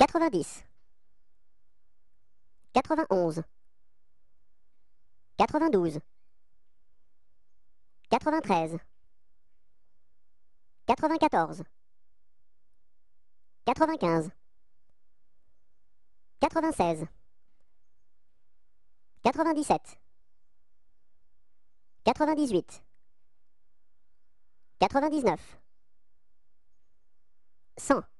90 91 92 93 94 95 96 97 98 99 100